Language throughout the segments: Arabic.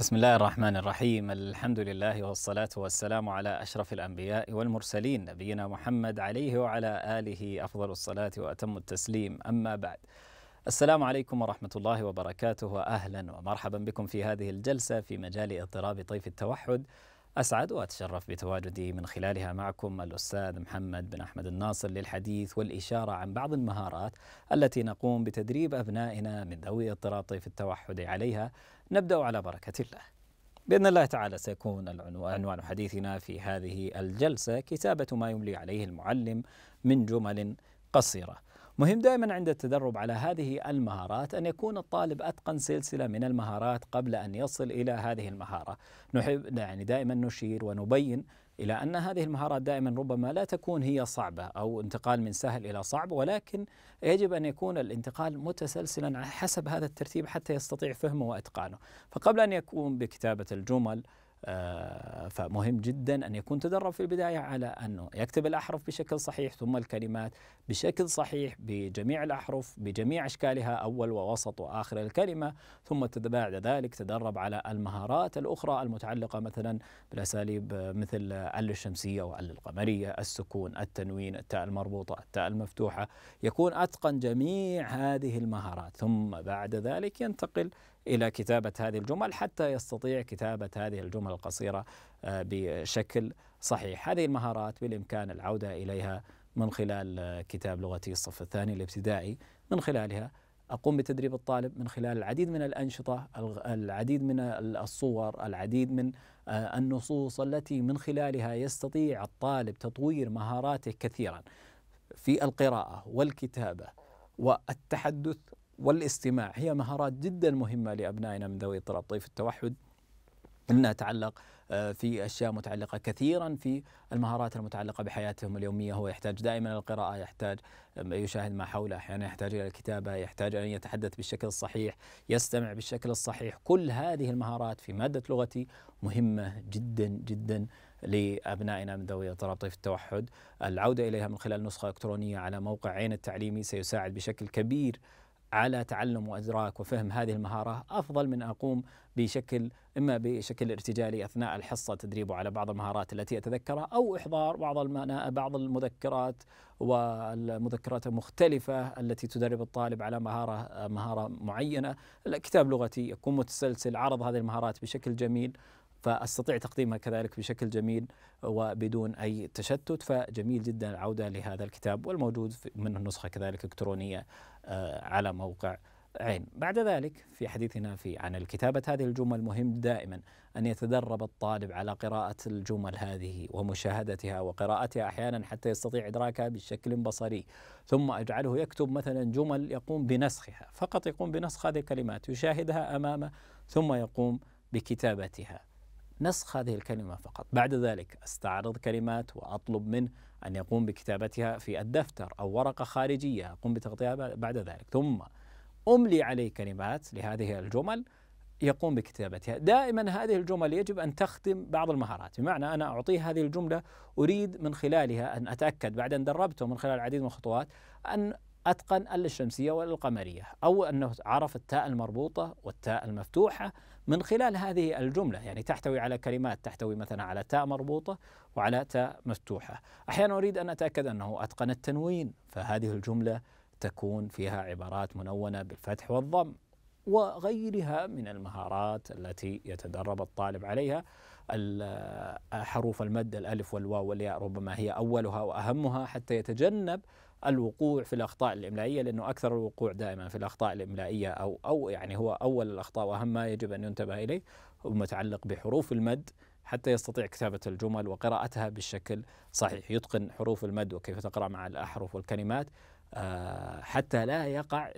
بسم الله الرحمن الرحيم الحمد لله والصلاة والسلام على أشرف الأنبياء والمرسلين نبينا محمد عليه وعلى آله أفضل الصلاة وأتم التسليم أما بعد السلام عليكم ورحمة الله وبركاته وأهلا ومرحبا بكم في هذه الجلسة في مجال اضطراب طيف التوحد أسعد وأتشرف بتواجدي من خلالها معكم الأستاذ محمد بن أحمد الناصر للحديث والإشارة عن بعض المهارات التي نقوم بتدريب أبنائنا من ذوي اضطراب طيف التوحد عليها نبدأ على بركة الله بإذن الله تعالى سيكون عنوان حديثنا في هذه الجلسة كتابة ما يملي عليه المعلم من جمل قصيرة مهم دائما عند التدرب على هذه المهارات أن يكون الطالب أتقن سلسلة من المهارات قبل أن يصل إلى هذه المهارة نحب يعني دائما نشير ونبين إلى أن هذه المهارات دائما ربما لا تكون هي صعبة أو انتقال من سهل إلى صعب ولكن يجب أن يكون الانتقال متسلسلا حسب هذا الترتيب حتى يستطيع فهمه وإتقانه فقبل أن يقوم بكتابة الجمل آه، فمهم جدا أن يكون تدرب في البداية على أنه يكتب الأحرف بشكل صحيح ثم الكلمات بشكل صحيح بجميع الأحرف بجميع أشكالها أول ووسط وآخر الكلمة ثم بعد ذلك تدرب على المهارات الأخرى المتعلقة مثلا بالأساليب مثل ال الشمسية وال القمرية السكون التنوين التاء المربوطة التاء المفتوحة يكون أتقن جميع هذه المهارات ثم بعد ذلك ينتقل إلى كتابة هذه الجمل حتى يستطيع كتابة هذه الجمل القصيرة آه، بشكل صحيح هذه المهارات بالإمكان العودة إليها من خلال آه، كتاب لغتي الصف الثاني الابتدائي من خلالها أقوم بتدريب الطالب من خلال العديد من الأنشطة العديد من الصور العديد من آه، النصوص التي من خلالها يستطيع الطالب تطوير مهاراته كثيرا في القراءة والكتابة والتحدث والاستماع هي مهارات جدا مهمة لأبنائنا من ذوي اضطراب طيف التوحد انها تعلق آه، في اشياء متعلقه كثيرا في المهارات المتعلقه بحياتهم اليوميه هو يحتاج دائما الى القراءه يحتاج يشاهد ما حوله احيانا يحتاج الى الكتابه يحتاج ان يتحدث بالشكل الصحيح يستمع بالشكل الصحيح كل هذه المهارات في ماده لغتي مهمه جدا جدا لابنائنا من ذوي اضطراب طيف التوحد العوده اليها من خلال نسخه الكترونيه على موقع عين التعليمي سيساعد بشكل كبير على تعلم وادراك وفهم هذه المهاره افضل من اقوم بشكل اما بشكل ارتجالي اثناء الحصه تدريبه على بعض المهارات التي اتذكرها او احضار بعض بعض المذكرات والمذكرات المختلفه التي تدرب الطالب على مهاره مهاره معينه، كتاب لغتي يكون متسلسل عرض هذه المهارات بشكل جميل فاستطيع تقديمها كذلك بشكل جميل وبدون اي تشتت فجميل جدا العوده لهذا الكتاب والموجود منه نسخه كذلك الكترونيه آه، على موقع عين بعد ذلك في حديثنا في عن الكتابة هذه الجمل مهم دائما أن يتدرب الطالب على قراءة الجمل هذه ومشاهدتها وقراءتها أحيانا حتى يستطيع إدراكها بشكل بصري ثم أجعله يكتب مثلا جمل يقوم بنسخها فقط يقوم بنسخ هذه الكلمات يشاهدها أمامه ثم يقوم بكتابتها نسخ هذه الكلمة فقط بعد ذلك استعرض كلمات وأطلب منه أن يقوم بكتابتها في الدفتر أو ورقة خارجية أقوم بتغطيها بعد ذلك ثم أملي عليه كلمات لهذه الجمل يقوم بكتابتها دائما هذه الجمل يجب أن تخدم بعض المهارات بمعنى أنا أعطيه هذه الجملة أريد من خلالها أن أتأكد بعد أن دربته من خلال العديد من الخطوات أن أتقن الشمسية والقمرية أو أنه عرف التاء المربوطة والتاء المفتوحة من خلال هذه الجملة يعني تحتوي على كلمات تحتوي مثلا على تاء مربوطة وعلى تاء مفتوحة أحيانا أريد أن أتأكد أنه أتقن التنوين فهذه الجملة تكون فيها عبارات منونة بالفتح والضم وغيرها من المهارات التي يتدرب الطالب عليها حروف المد الألف والواو والياء ربما هي أولها وأهمها حتى يتجنب الوقوع في الاخطاء الاملائيه لانه اكثر الوقوع دائما في الاخطاء الاملائيه او او يعني هو اول الاخطاء واهم ما يجب ان ينتبه اليه هو متعلق بحروف المد حتى يستطيع كتابة الجمل وقراءتها بالشكل صحيح يتقن حروف المد وكيف تقرأ مع الأحرف والكلمات آه، حتى لا يقع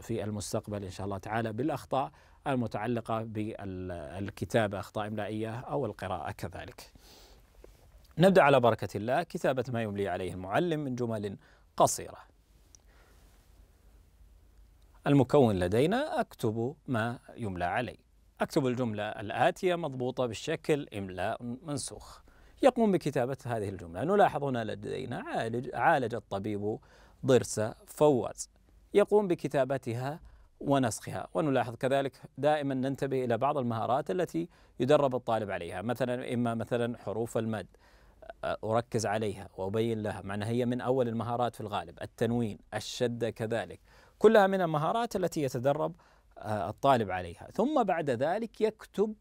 في المستقبل إن شاء الله تعالى بالأخطاء المتعلقة بالكتابة أخطاء إملائية أو القراءة كذلك نبدأ على بركة الله كتابة ما يملي عليه المعلم من جمل قصيرة المكون لدينا أكتب ما يملى علي أكتب الجملة الآتية مضبوطة بالشكل إملاء منسوخ يقوم بكتابة هذه الجملة نلاحظ هنا لدينا عالج, عالج الطبيب ضرس فواز يقوم بكتابتها ونسخها ونلاحظ كذلك دائما ننتبه إلى بعض المهارات التي يدرب الطالب عليها مثلا إما مثلا حروف المد أركز عليها وأبين لها مع أنها هي من أول المهارات في الغالب التنوين الشدة كذلك كلها من المهارات التي يتدرب آه، الطالب عليها ثم بعد ذلك يكتب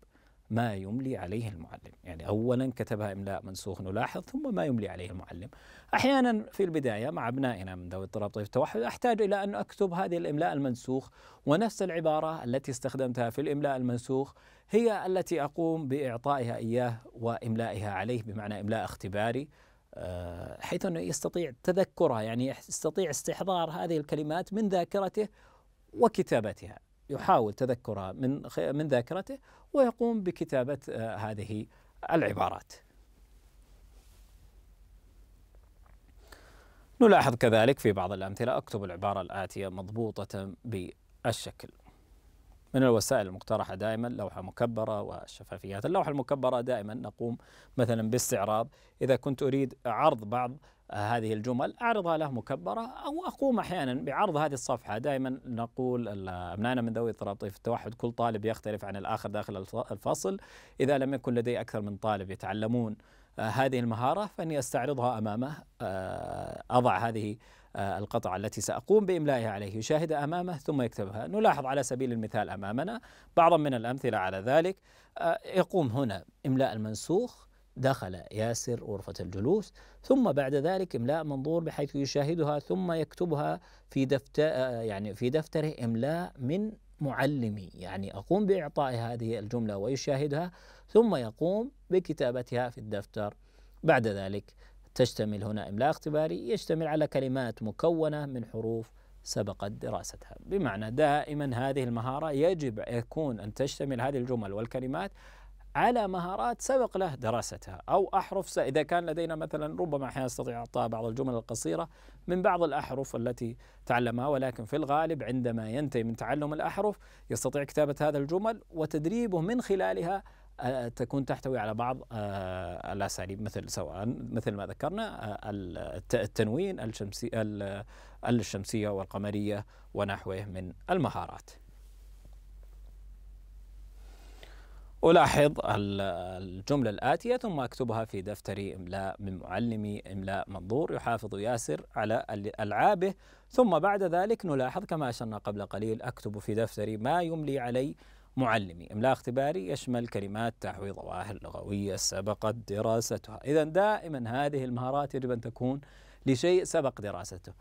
ما يملي عليه المعلم يعني أولا كتبها إملاء منسوخ نلاحظ ثم ما يملي عليه المعلم أحيانا في البداية مع أبنائنا من ذوي اضطراب طيف التوحد أحتاج إلى أن أكتب هذه الإملاء المنسوخ ونفس العبارة التي استخدمتها في الإملاء المنسوخ هي التي أقوم بإعطائها إياه وإملائها عليه بمعنى إملاء اختباري آه، حيث أنه يستطيع تذكرها يعني يستطيع استحضار هذه الكلمات من ذاكرته وكتابتها يحاول تذكرها من من ذاكرته ويقوم بكتابة آه، هذه العبارات. نلاحظ كذلك في بعض الأمثلة أكتب العبارة الآتية مضبوطة بالشكل. من الوسائل المقترحة دائما لوحة مكبرة والشفافيات اللوحة المكبرة دائما نقوم مثلا باستعراض إذا كنت أريد عرض بعض هذه الجمل أعرضها له مكبرة أو أقوم أحيانا بعرض هذه الصفحة دائما نقول أبنائنا من ذوي اضطراب في التوحد كل طالب يختلف عن الآخر داخل الفصل إذا لم يكن لدي أكثر من طالب يتعلمون آه، هذه المهارة فإني أستعرضها أمامه آه، أضع هذه آه، القطعة التي سأقوم بإملائها عليه يشاهد أمامه ثم يكتبها نلاحظ على سبيل المثال أمامنا بعضا من الأمثلة على ذلك يقوم هنا إملاء المنسوخ دخل ياسر غرفة الجلوس ثم بعد ذلك إملاء منظور بحيث يشاهدها ثم يكتبها في دفتر يعني في دفتره إملاء من معلمي يعني أقوم بإعطاء هذه الجملة ويشاهدها ثم يقوم بكتابتها في الدفتر بعد ذلك تشتمل هنا إملاء اختباري يشتمل على كلمات مكونة من حروف سبقت دراستها بمعنى دائما هذه المهارة يجب يكون أن تشتمل هذه الجمل والكلمات على مهارات سبق له دراستها أو أحرف إذا كان لدينا مثلا ربما أحيانا أستطيع أعطاء بعض الجمل القصيرة من بعض الأحرف التي تعلمها ولكن في الغالب عندما ينتهي من تعلم الأحرف يستطيع كتابة هذا الجمل وتدريبه من خلالها آه، تكون تحتوي على بعض آه، الاساليب مثل سواء مثل ما ذكرنا آه، التنوين الشمسي الشمسيه والقمريه ونحوه من المهارات. ألاحظ الجملة الآتية ثم أكتبها في دفتري إملاء من معلمي إملاء منظور يحافظ ياسر على ألعابه ثم بعد ذلك نلاحظ كما أشرنا قبل قليل أكتب في دفتري ما يملي علي معلمي إملاء اختباري يشمل كلمات تحوي ظواهر لغوية سبقت دراستها إذا دائما هذه المهارات يجب أن تكون لشيء سبق دراسته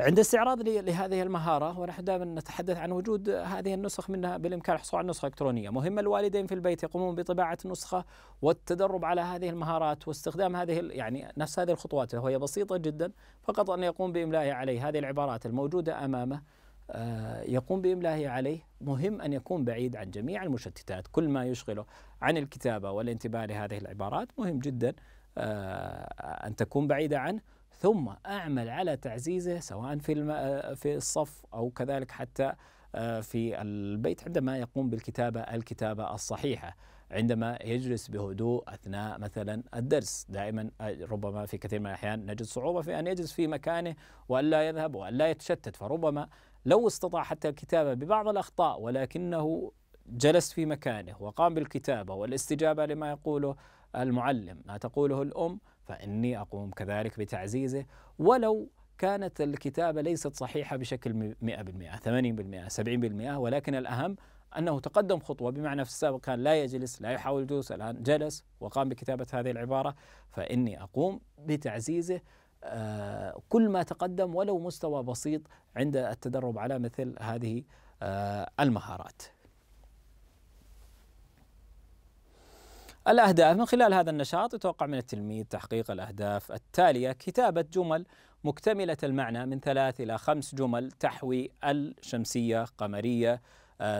عند استعراض لهذه المهارة ونحن دائما نتحدث عن وجود هذه النسخ منها بالإمكان الحصول على نسخة إلكترونية مهم الوالدين في البيت يقومون بطباعة نسخة والتدرب على هذه المهارات واستخدام هذه يعني نفس هذه الخطوات وهي بسيطة جدا فقط أن يقوم بإملائها عليه هذه العبارات الموجودة أمامه آه، يقوم بإملائها عليه مهم أن يكون بعيد عن جميع المشتتات كل ما يشغله عن الكتابة والانتباه لهذه العبارات مهم جدا آه، أن تكون بعيدة عنه ثم أعمل على تعزيزه سواء في آه، في الصف أو كذلك حتى آه، في البيت عندما يقوم بالكتابة الكتابة الصحيحة عندما يجلس بهدوء أثناء مثلا الدرس دائما آه، ربما في كثير من الأحيان نجد صعوبة في أن يجلس في مكانه وألا يذهب وألا يتشتت فربما لو استطاع حتى الكتابة ببعض الأخطاء ولكنه جلس في مكانه وقام بالكتابة والاستجابة لما يقوله المعلم ما تقوله الأم فإني أقوم كذلك بتعزيزه ولو كانت الكتابة ليست صحيحة بشكل 100% 80% 70% ولكن الأهم أنه تقدم خطوة بمعنى في السابق كان لا يجلس لا يحاول جلوس الآن جلس وقام بكتابة هذه العبارة فإني أقوم بتعزيزه آه، كل ما تقدم ولو مستوى بسيط عند التدرب على مثل هذه آه، المهارات الأهداف من خلال هذا النشاط يتوقع من التلميذ تحقيق الأهداف التالية كتابة جمل مكتملة المعنى من ثلاث إلى خمس جمل تحوي الشمسية قمرية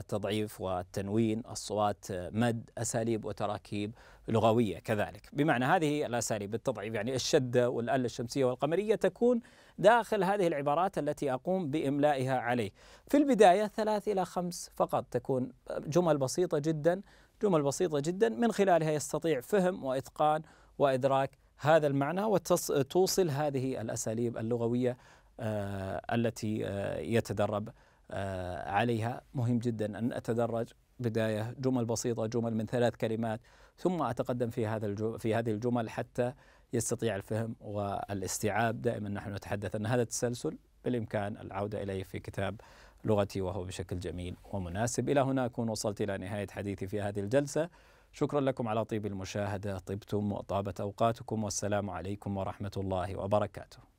تضعيف والتنوين الصوات مد أساليب وتراكيب لغوية كذلك بمعنى هذه الأساليب التضعيف يعني الشدة والألة الشمسية والقمرية تكون داخل هذه العبارات التي أقوم بإملائها عليه في البداية ثلاث إلى خمس فقط تكون جمل بسيطة جدا جمل بسيطة جدا من خلالها يستطيع فهم وإتقان وإدراك هذا المعنى وتوصل هذه الأساليب اللغوية آه، التي آه، يتدرب آه، عليها مهم جدا أن أتدرج بداية جمل بسيطة جمل من ثلاث كلمات ثم أتقدم في هذا في هذه الجمل حتى يستطيع الفهم والاستيعاب دائما نحن نتحدث أن هذا التسلسل بالإمكان العودة إليه في كتاب لغتي وهو بشكل جميل ومناسب إلى هنا أكون وصلت إلى نهاية حديثي في هذه الجلسة شكرا لكم على طيب المشاهدة طبتم وطابت أوقاتكم والسلام عليكم ورحمة الله وبركاته